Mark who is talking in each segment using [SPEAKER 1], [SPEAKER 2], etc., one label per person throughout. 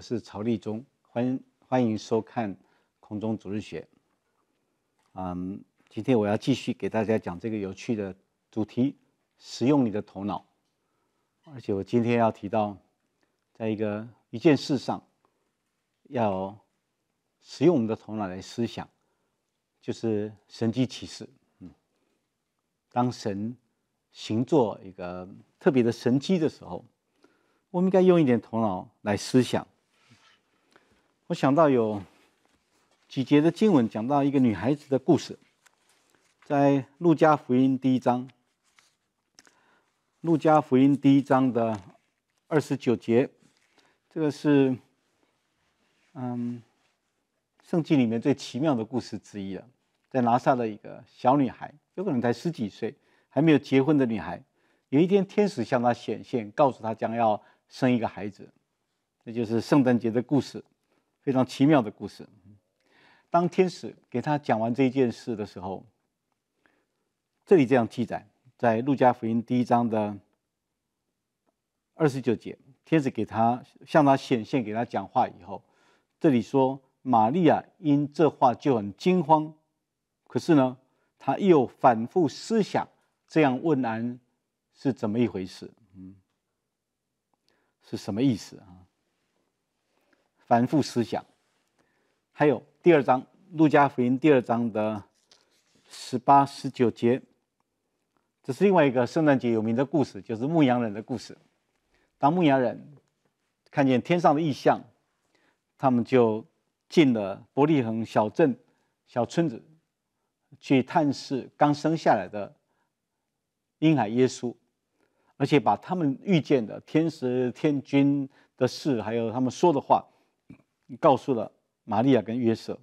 [SPEAKER 1] 我是曹立忠，欢欢迎收看空中主日学。嗯，今天我要继续给大家讲这个有趣的主题——使用你的头脑。而且我今天要提到，在一个一件事上，要使用我们的头脑来思想，就是神机启示。嗯，当神行作一个特别的神机的时候，我们应该用一点头脑来思想。我想到有几节的经文讲到一个女孩子的故事，在路加福音第一章，路加福音第一章的二十九节，这个是嗯，圣经里面最奇妙的故事之一了。在拿撒的一个小女孩，有可能才十几岁，还没有结婚的女孩，有一天天使向她显现，告诉她将要生一个孩子，那就是圣诞节的故事。非常奇妙的故事。当天使给他讲完这一件事的时候，这里这样记载：在路加福音第一章的二十九节，天使给他向他显现，给他讲话以后，这里说：“玛利亚因这话就很惊慌，可是呢，他又反复思想，这样问安是怎么一回事？嗯，是什么意思啊？”反复思想，还有第二章《路加福音》第二章的十八、十九节，这是另外一个圣诞节有名的故事，就是牧羊人的故事。当牧羊人看见天上的异象，他们就进了伯利恒小镇、小村子，去探视刚生下来的婴孩耶稣，而且把他们遇见的天使、天君的事，还有他们说的话。告诉了玛利亚跟约瑟，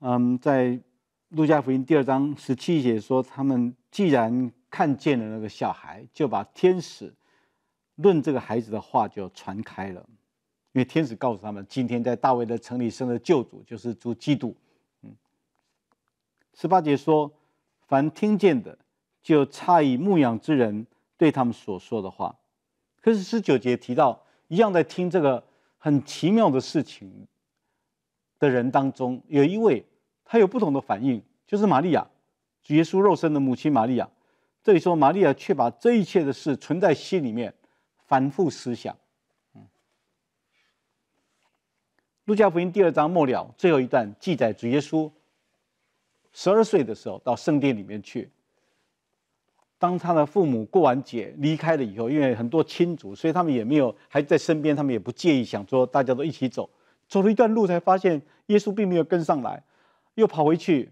[SPEAKER 1] 嗯，在路加福音第二章十七节说，他们既然看见了那个小孩，就把天使论这个孩子的话就传开了，因为天使告诉他们，今天在大卫的城里生的救主就是主基督。嗯，十八节说，凡听见的就诧异牧养之人对他们所说的话，可是十九节提到。一样在听这个很奇妙的事情的人当中，有一位，他有不同的反应，就是玛利亚，耶稣肉身的母亲玛利亚。这里说，玛利亚却把这一切的事存在心里面，反复思想。路加福音第二章末了最后一段记载，主耶稣十二岁的时候到圣殿里面去。当他的父母过完节离开了以后，因为很多亲族，所以他们也没有还在身边，他们也不介意，想说大家都一起走。走了一段路，才发现耶稣并没有跟上来，又跑回去，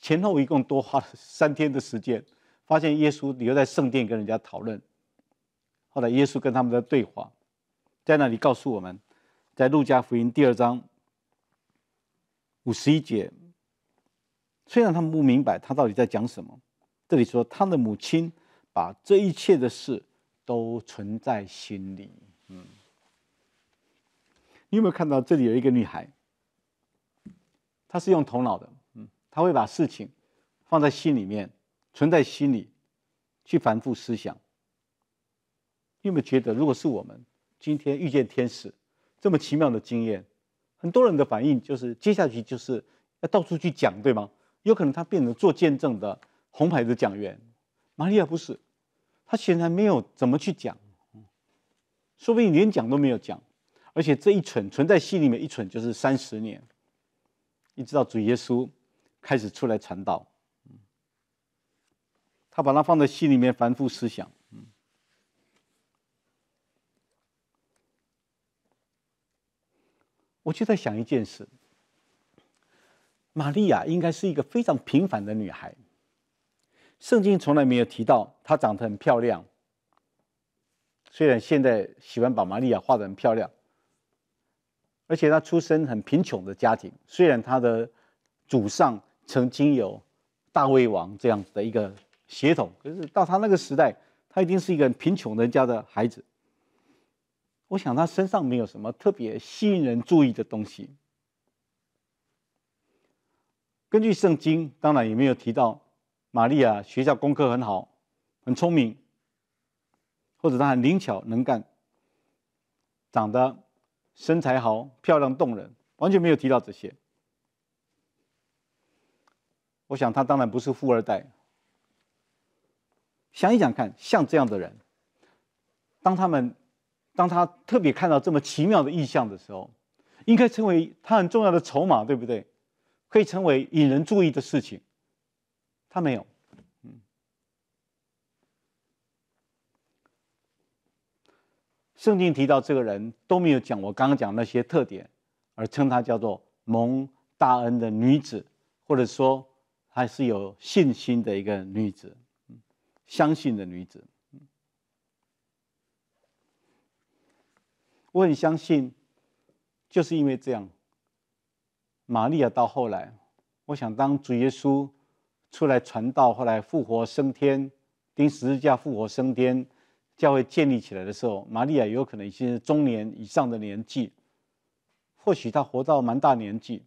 [SPEAKER 1] 前后一共多花了三天的时间。发现耶稣留在圣殿跟人家讨论。后来耶稣跟他们在对话，在那里告诉我们，在路加福音第二章五十一节，虽然他们不明白他到底在讲什么。这里说，他的母亲把这一切的事都存在心里。嗯，你有没有看到这里有一个女孩？她是用头脑的，嗯，她会把事情放在心里面，存在心里，去反复思想。你有没有觉得，如果是我们今天遇见天使这么奇妙的经验，很多人的反应就是接下去就是要到处去讲，对吗？有可能他变成做见证的。红牌子讲员，玛利亚不是，她显然没有怎么去讲，说不定连讲都没有讲，而且这一蠢存在心里面一蠢就是三十年，一直到主耶稣开始出来传道，他把它放在心里面反复思想。我就在想一件事，玛利亚应该是一个非常平凡的女孩。圣经从来没有提到她长得很漂亮。虽然现在喜欢把玛利亚画得很漂亮，而且她出身很贫穷的家庭。虽然她的祖上曾经有大卫王这样子的一个血统，可是到他那个时代，他一定是一个很贫穷人家的孩子。我想他身上没有什么特别吸引人注意的东西。根据圣经，当然也没有提到。玛丽亚学校功课很好，很聪明，或者她很灵巧能干，长得身材好、漂亮动人，完全没有提到这些。我想她当然不是富二代。想一想看，像这样的人，当他们当他特别看到这么奇妙的意象的时候，应该成为他很重要的筹码，对不对？可以成为引人注意的事情。他没有，嗯。圣经提到这个人都没有讲我刚刚讲那些特点，而称她叫做蒙大恩的女子，或者说还是有信心的一个女子，相信的女子。我很相信，就是因为这样，玛利亚到后来，我想当主耶稣。出来传道，后来复活升天，钉十字架复活升天，教会建立起来的时候，玛利亚有可能已经是中年以上的年纪，或许他活到蛮大年纪，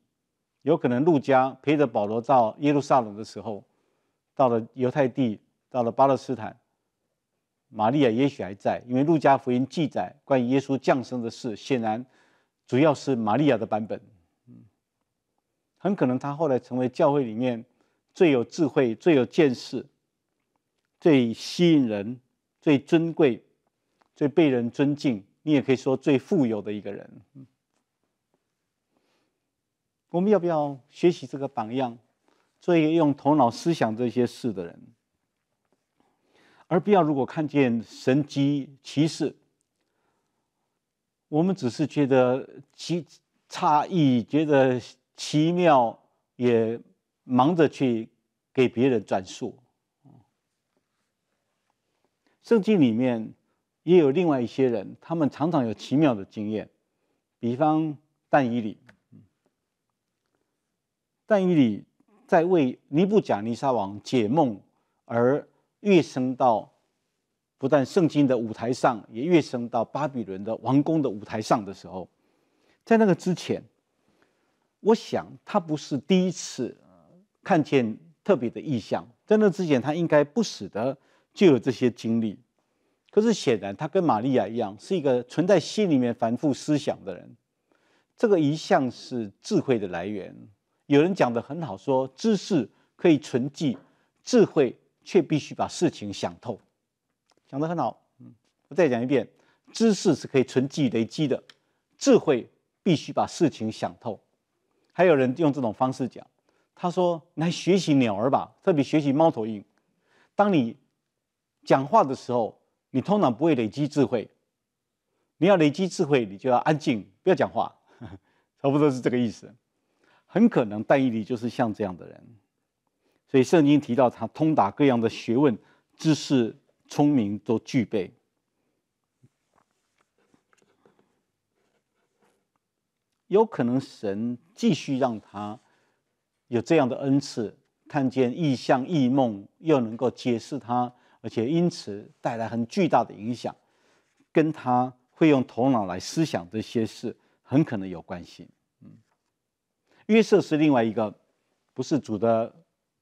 [SPEAKER 1] 有可能路加陪着保罗到耶路撒冷的时候，到了犹太地，到了巴勒斯坦，玛利亚也许还在，因为路加福音记载关于耶稣降生的事，显然主要是玛利亚的版本，很可能他后来成为教会里面。最有智慧、最有见识、最吸引人、最尊贵、最被人尊敬，你也可以说最富有的一个人。我们要不要学习这个榜样，做一个用头脑思想这些事的人？而不要如果看见神机骑士，我们只是觉得奇诧异，觉得奇妙也。忙着去给别人转述。圣经里面也有另外一些人，他们常常有奇妙的经验，比方但以理。但以理在为尼布甲尼撒王解梦而跃升到不但圣经的舞台上，也跃升到巴比伦的王宫的舞台上的时候，在那个之前，我想他不是第一次。看见特别的意象，在那之前他应该不死的，就有这些经历。可是显然他跟玛利亚一样，是一个存在心里面反复思想的人。这个一向是智慧的来源。有人讲的很好，说知识可以存记，智慧却必须把事情想透。讲得很好，嗯，我再讲一遍：知识是可以存记累积的，智慧必须把事情想透。还有人用这种方式讲。他说：“来学习鸟儿吧，特别学习猫头鹰。当你讲话的时候，你通常不会累积智慧。你要累积智慧，你就要安静，不要讲话。差不多是这个意思。很可能但以理就是像这样的人，所以圣经提到他通达各样的学问、知识、聪明都具备。有可能神继续让他。”有这样的恩赐，看见异象、异梦，又能够解释它，而且因此带来很巨大的影响，跟他会用头脑来思想这些事，很可能有关系。嗯，约瑟是另外一个，不是主的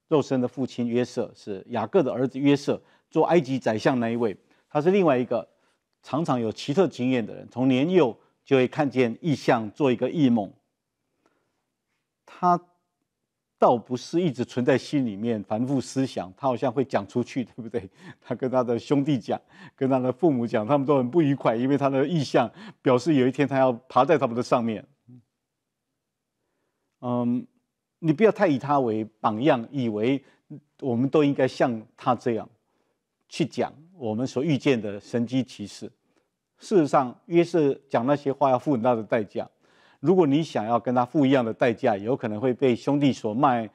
[SPEAKER 1] 肉身的父亲，约瑟是雅各的儿子，约瑟做埃及宰相那一位，他是另外一个常常有奇特经验的人，从年幼就会看见异象，做一个异梦，他。倒不是一直存在心里面反复思想，他好像会讲出去，对不对？他跟他的兄弟讲，跟他的父母讲，他们都很不愉快，因为他的意向表示有一天他要爬在他们的上面。嗯，你不要太以他为榜样，以为我们都应该像他这样去讲我们所遇见的神机骑士。事实上，约瑟讲那些话要付很大的代价。如果你想要跟他付一样的代价，有可能会被兄弟所卖，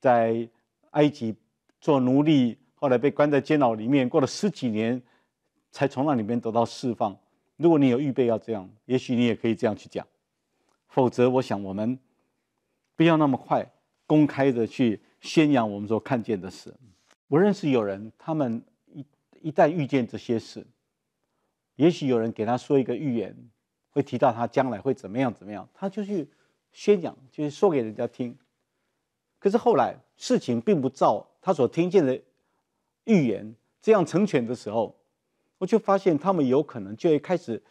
[SPEAKER 1] 在埃及做奴隶，后来被关在监牢里面，过了十几年才从那里面得到释放。如果你有预备要这样，也许你也可以这样去讲。否则，我想我们不要那么快公开的去宣扬我们所看见的事。我认识有人，他们一一旦遇见这些事，也许有人给他说一个预言。会提到他将来会怎么样怎么样，他就去宣讲，就是说给人家听。可是后来事情并不照他所听见的预言这样成全的时候，我就发现他们有可能就会开始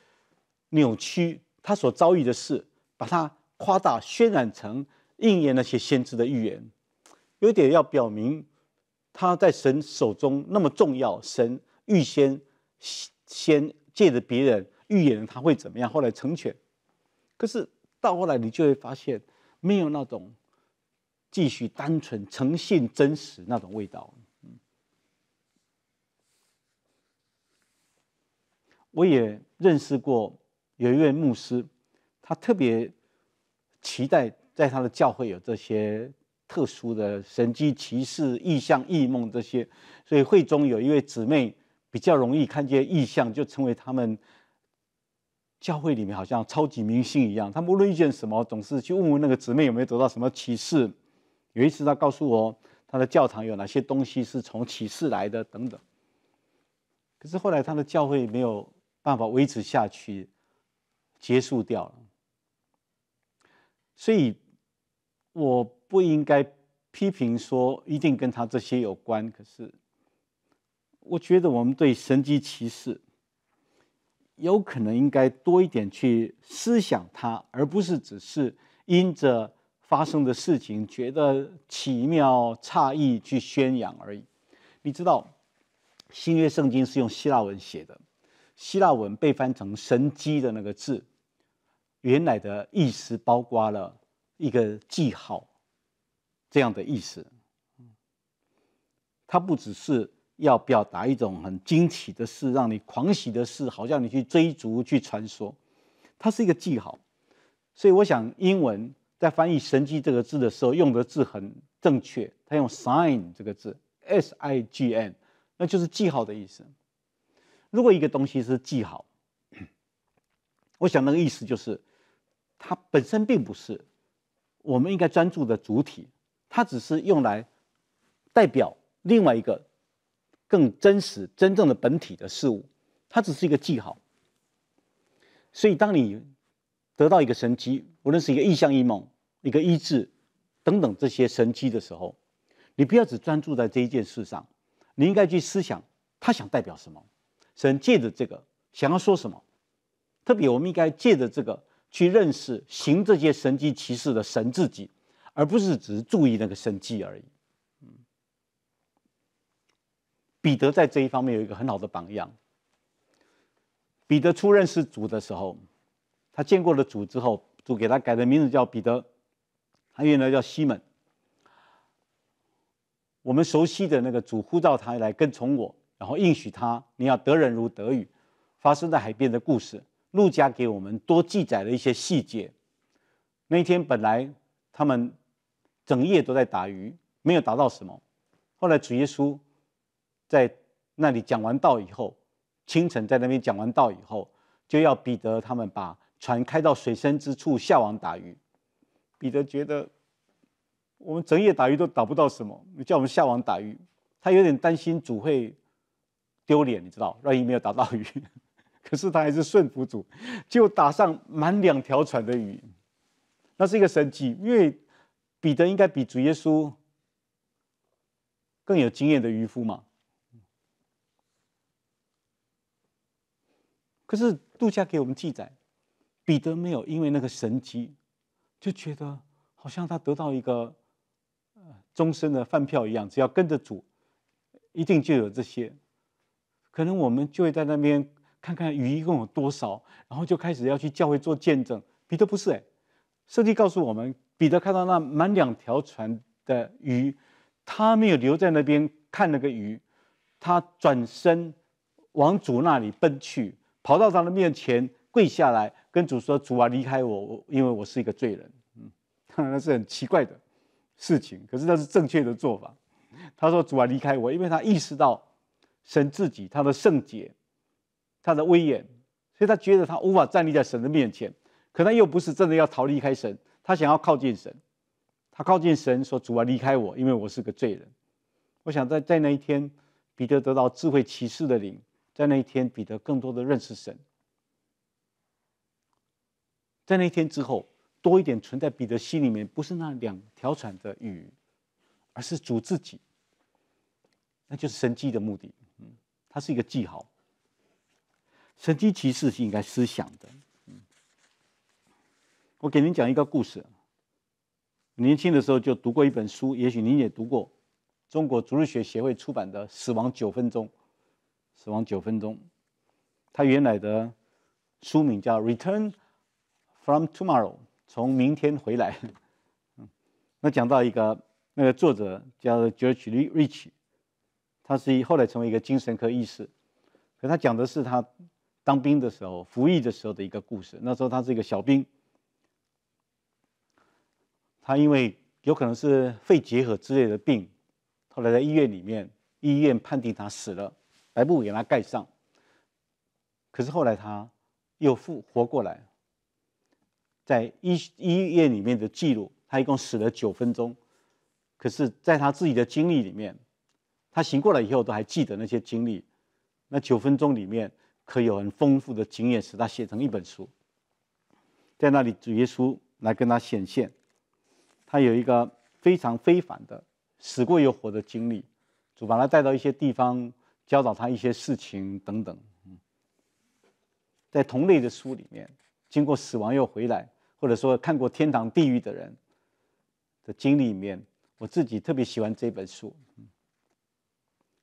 [SPEAKER 1] 扭曲他所遭遇的事，把它夸大渲染成应验那些先知的预言，有点要表明他在神手中那么重要，神预先先借着别人。预言他会怎么样？后来成全，可是到后来你就会发现，没有那种继续单纯、诚信、真实那种味道。我也认识过有一位牧师，他特别期待在他的教会有这些特殊的神机骑士、异象、异梦这些，所以会中有一位姊妹比较容易看见异象，就成为他们。教会里面好像超级明星一样，他无论遇见什么，总是去问问那个姊妹有没有得到什么启示。有一次，他告诉我他的教堂有哪些东西是从启示来的等等。可是后来他的教会没有办法维持下去，结束掉了。所以我不应该批评说一定跟他这些有关。可是我觉得我们对神迹骑示。有可能应该多一点去思想它，而不是只是因着发生的事情觉得奇妙诧异去宣扬而已。你知道，《新约圣经》是用希腊文写的，希腊文被翻成“神机”的那个字，原来的意思包括了一个记号这样的意思，它不只是。要表达一种很惊奇的事，让你狂喜的事，好像你去追逐、去传说，它是一个记号。所以我想，英文在翻译“神迹”这个字的时候，用的字很正确，它用 “sign” 这个字，s i g n，那就是记号的意思。如果一个东西是记号，我想那个意思就是，它本身并不是我们应该专注的主体，它只是用来代表另外一个。更真实、真正的本体的事物，它只是一个记号。所以，当你得到一个神机，无论是一个异象、异梦、一个医治等等这些神机的时候，你不要只专注在这一件事上，你应该去思想他想代表什么，神借着这个想要说什么。特别，我们应该借着这个去认识行这些神机骑士的神自己，而不是只是注意那个神机而已。彼得在这一方面有一个很好的榜样。彼得初认识主的时候，他见过了主之后，主给他改的名字叫彼得，他原来叫西门。我们熟悉的那个主呼召他来跟从我，然后应许他你要得人如得鱼。发生在海边的故事，路加给我们多记载了一些细节。那天本来他们整夜都在打鱼，没有打到什么，后来主耶稣。在那里讲完道以后，清晨在那边讲完道以后，就要彼得他们把船开到水深之处下网打鱼。彼得觉得，我们整夜打鱼都打不到什么，你叫我们下网打鱼，他有点担心主会丢脸，你知道？万一没有打到鱼，可是他还是顺服主，就打上满两条船的鱼。那是一个神迹，因为彼得应该比主耶稣更有经验的渔夫嘛。可是，杜家给我们记载，彼得没有因为那个神迹，就觉得好像他得到一个呃终身的饭票一样，只要跟着主，一定就有这些。可能我们就会在那边看看鱼一共有多少，然后就开始要去教会做见证。彼得不是哎，圣经告诉我们，彼得看到那满两条船的鱼，他没有留在那边看那个鱼，他转身往主那里奔去。跑到他的面前跪下来，跟主说：“主啊，离开我，我因为我是一个罪人。”嗯，那是很奇怪的事情，可是那是正确的做法。他说：“主啊，离开我，因为他意识到神自己他的圣洁，他的威严，所以他觉得他无法站立在神的面前。可他又不是真的要逃离开神，他想要靠近神。他靠近神说：‘主啊，离开我，因为我是个罪人。’我想在在那一天，彼得得到智慧骑士的灵。”在那一天，彼得更多的认识神。在那一天之后，多一点存在彼得心里面，不是那两条船的鱼，而是主自己。那就是神迹的目的，嗯，它是一个记号。神迹骑士是应该思想的，嗯。我给您讲一个故事。年轻的时候就读过一本书，也许您也读过中国逐日学协会出版的《死亡九分钟》。死亡九分钟，他原来的书名叫《Return from Tomorrow》，从明天回来。那讲到一个那个作者叫 George Rich，他是后来成为一个精神科医师。可他讲的是他当兵的时候，服役的时候的一个故事。那时候他是一个小兵，他因为有可能是肺结核之类的病，后来在医院里面，医院判定他死了。白布给他盖上，可是后来他又复活过来。在医医院里面的记录，他一共死了九分钟，可是在他自己的经历里面，他醒过来以后都还记得那些经历。那九分钟里面，可有很丰富的经验，使他写成一本书。在那里主耶稣来跟他显现，他有一个非常非凡的死过又活的经历，主把他带到一些地方。教导他一些事情等等，在同类的书里面，经过死亡又回来，或者说看过天堂地狱的人的经历里面，我自己特别喜欢这本书，《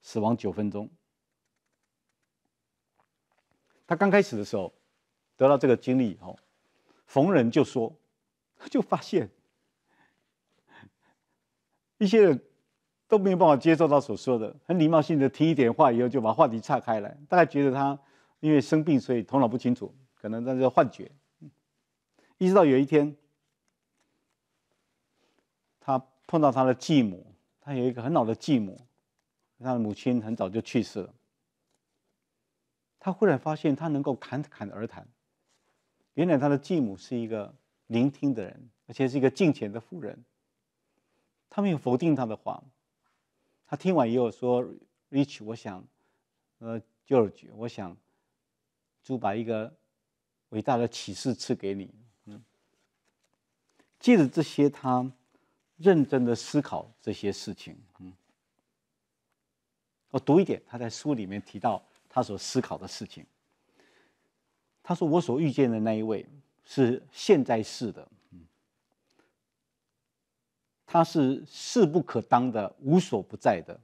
[SPEAKER 1] 死亡九分钟》。他刚开始的时候得到这个经历以后，逢人就说，他 就发现 一些人。都没有办法接受他所说的，很礼貌性的提一点话以后就把话题岔开了。大概觉得他因为生病所以头脑不清楚，可能那是幻觉。一直到有一天，他碰到他的继母，他有一个很老的继母，他的母亲很早就去世了。他忽然发现他能够侃侃而谈，原来他的继母是一个聆听的人，而且是一个敬虔的妇人，他没有否定他的话。他听完以后说：“Rich，我想，呃，George，我想，主把一个伟大的启示赐给你。”嗯，借着这些，他认真的思考这些事情。嗯，我读一点，他在书里面提到他所思考的事情。他说：“我所遇见的那一位是现在式的。”他是势不可当的，无所不在的，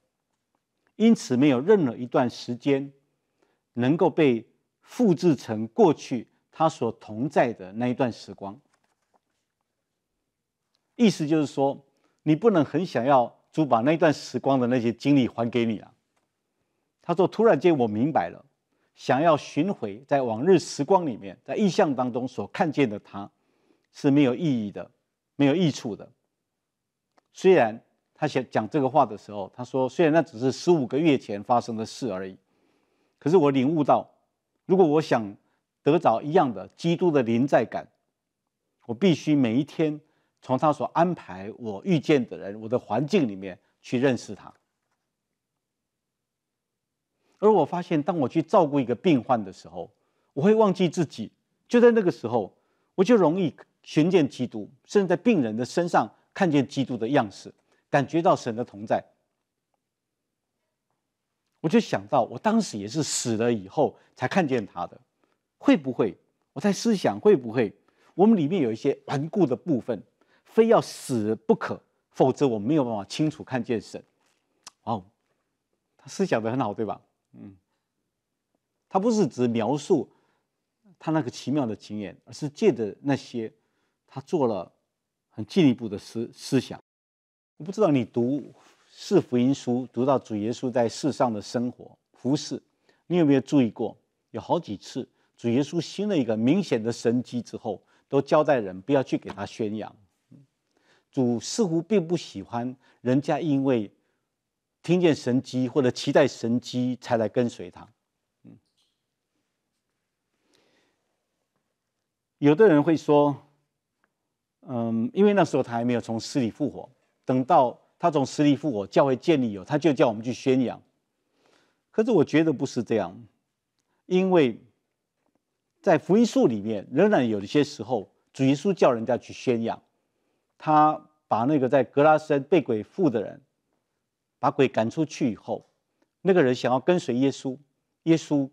[SPEAKER 1] 因此没有任何一段时间能够被复制成过去他所同在的那一段时光。意思就是说，你不能很想要猪把那段时光的那些经历还给你啊。他说：“突然间我明白了，想要寻回在往日时光里面，在意象当中所看见的他，是没有意义的，没有益处的。”虽然他想讲这个话的时候，他说：“虽然那只是十五个月前发生的事而已，可是我领悟到，如果我想得着一样的基督的临在感，我必须每一天从他所安排我遇见的人、我的环境里面去认识他。而我发现，当我去照顾一个病患的时候，我会忘记自己，就在那个时候，我就容易寻见基督，甚至在病人的身上。”看见基督的样式，感觉到神的同在。我就想到，我当时也是死了以后才看见他的。会不会我在思想？会不会我们里面有一些顽固的部分，非要死不可？否则我没有办法清楚看见神。哦，他思想的很好，对吧？嗯。他不是只描述他那个奇妙的经验，而是借着那些他做了。很进一步的思思想，我不知道你读四福音书，读到主耶稣在世上的生活服饰，你有没有注意过？有好几次，主耶稣行了一个明显的神迹之后，都交代人不要去给他宣扬。主似乎并不喜欢人家因为听见神迹或者期待神迹才来跟随他。有的人会说。嗯，因为那时候他还没有从死里复活。等到他从死里复活、教会建立以后，他就叫我们去宣扬。可是我觉得不是这样，因为在福音书里面，仍然有一些时候，主耶稣叫人家去宣扬。他把那个在格拉森被鬼附的人，把鬼赶出去以后，那个人想要跟随耶稣，耶稣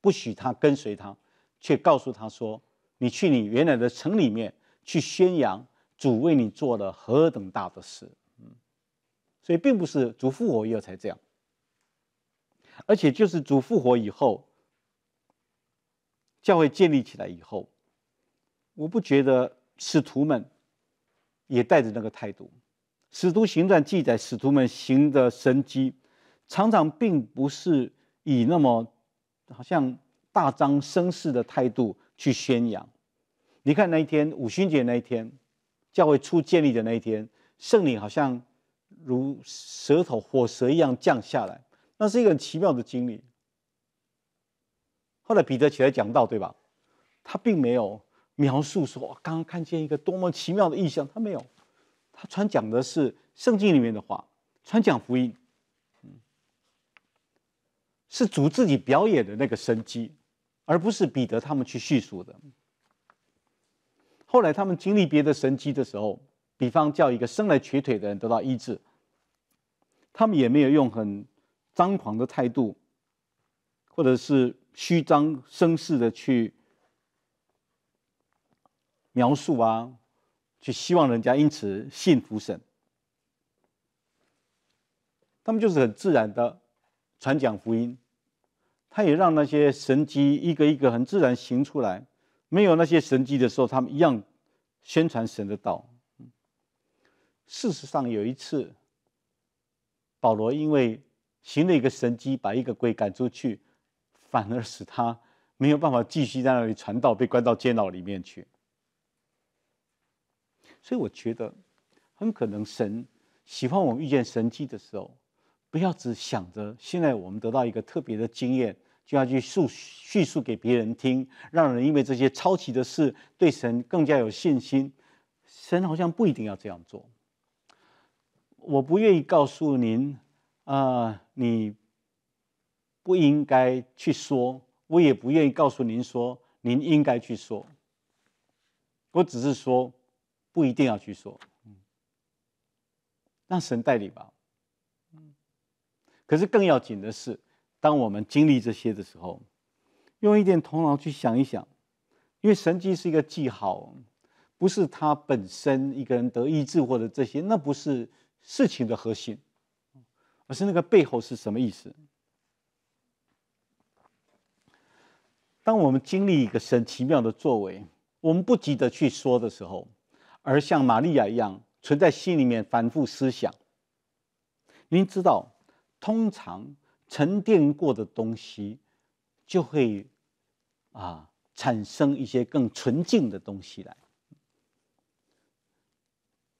[SPEAKER 1] 不许他跟随他，却告诉他说：“你去你原来的城里面。”去宣扬主为你做了何等大的事，嗯，所以并不是主复活以后才这样，而且就是主复活以后，教会建立起来以后，我不觉得使徒们也带着那个态度。使徒行传记载使徒们行的神迹，常常并不是以那么好像大张声势的态度去宣扬。你看那一天五旬节那一天，教会初建立的那一天，圣灵好像如舌头火舌一样降下来，那是一个很奇妙的经历。后来彼得起来讲道，对吧？他并没有描述说刚刚看见一个多么奇妙的意象，他没有。他传讲的是圣经里面的话，传讲福音，是主自己表演的那个神迹，而不是彼得他们去叙述的。后来他们经历别的神迹的时候，比方叫一个生来瘸腿的人得到医治，他们也没有用很张狂的态度，或者是虚张声势的去描述啊，去希望人家因此信服神。他们就是很自然的传讲福音，他也让那些神迹一个一个很自然行出来。没有那些神迹的时候，他们一样宣传神的道。事实上，有一次，保罗因为行了一个神迹，把一个鬼赶出去，反而使他没有办法继续在那里传道，被关到监牢里面去。所以，我觉得很可能神喜欢我们遇见神迹的时候，不要只想着现在我们得到一个特别的经验。就要去述叙述给别人听，让人因为这些超奇的事对神更加有信心。神好像不一定要这样做。我不愿意告诉您啊，你不应该去说。我也不愿意告诉您说，您应该去说。我只是说，不一定要去说。让神代理吧。可是更要紧的是。当我们经历这些的时候，用一点头脑去想一想，因为神迹是一个记号，不是他本身一个人得医治或者这些，那不是事情的核心，而是那个背后是什么意思。当我们经历一个神奇妙的作为，我们不急着去说的时候，而像玛利亚一样存在心里面反复思想。您知道，通常。沉淀过的东西，就会啊产生一些更纯净的东西来。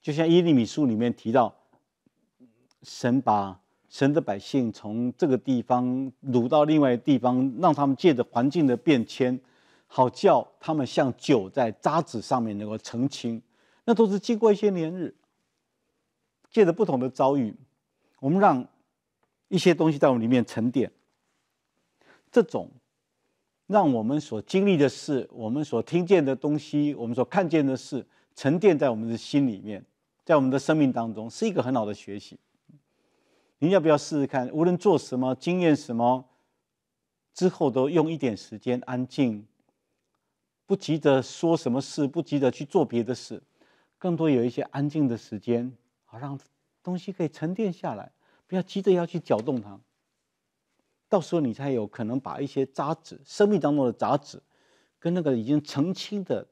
[SPEAKER 1] 就像《耶利米书》里面提到，神把神的百姓从这个地方掳到另外地方，让他们借着环境的变迁，好叫他们像酒在渣子上面能够澄清。那都是经过一些年日，借着不同的遭遇，我们让。一些东西在我们里面沉淀，这种让我们所经历的事、我们所听见的东西、我们所看见的事，沉淀在我们的心里面，在我们的生命当中是一个很好的学习。您要不要试试看？无论做什么、经验什么，之后都用一点时间安静，不急着说什么事，不急着去做别的事，更多有一些安静的时间，好让东西可以沉淀下来。不要急着要去搅动它，到时候你才有可能把一些杂质、生命当中的杂质，跟那个已经澄清的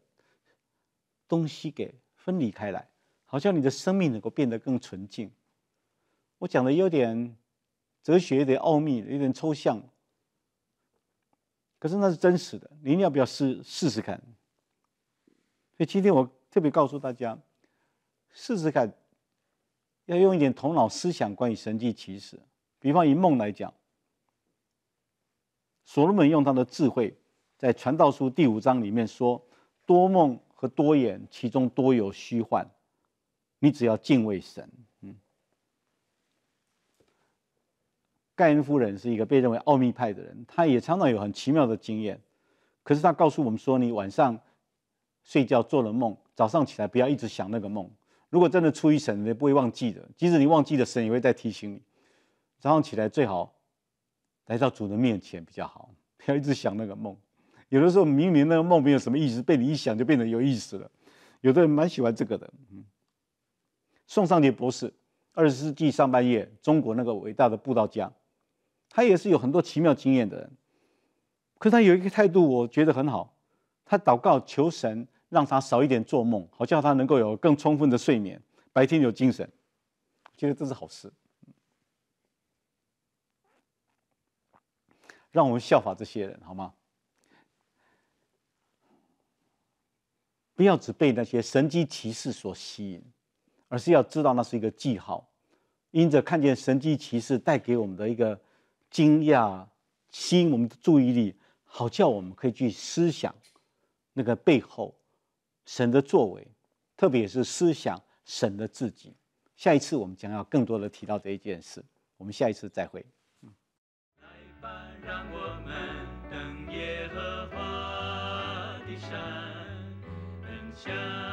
[SPEAKER 1] 东西给分离开来，好像你的生命能够变得更纯净。我讲的有点哲学有点奥秘，有点抽象，可是那是真实的，你要不要试试试看？所以今天我特别告诉大家，试试看。要用一点头脑思想，关于神迹奇事。比方以梦来讲，所罗门用他的智慧，在传道书第五章里面说：多梦和多言，其中多有虚幻。你只要敬畏神。嗯。盖恩夫人是一个被认为奥秘派的人，她也常常有很奇妙的经验。可是她告诉我们说：你晚上睡觉做了梦，早上起来不要一直想那个梦。如果真的出于神，你不会忘记的。即使你忘记了神，也会再提醒你。早上起来最好来到主的面前比较好，不要一直想那个梦。有的时候明明那个梦没有什么意思，被你一想就变得有意思了。有的人蛮喜欢这个的。嗯，宋尚杰博士，二十世纪上半叶中国那个伟大的布道家，他也是有很多奇妙经验的人。可是他有一个态度，我觉得很好。他祷告求神。让他少一点做梦，好叫他能够有更充分的睡眠，白天有精神。我觉得这是好事。让我们效法这些人，好吗？不要只被那些神机骑士所吸引，而是要知道那是一个记号。因着看见神机骑士带给我们的一个惊讶，吸引我们的注意力，好叫我们可以去思想那个背后。神的作为，特别是思想神的自己。下一次我们将要更多的提到这一件事。我们下一次再会。来吧，让我们和的山，下。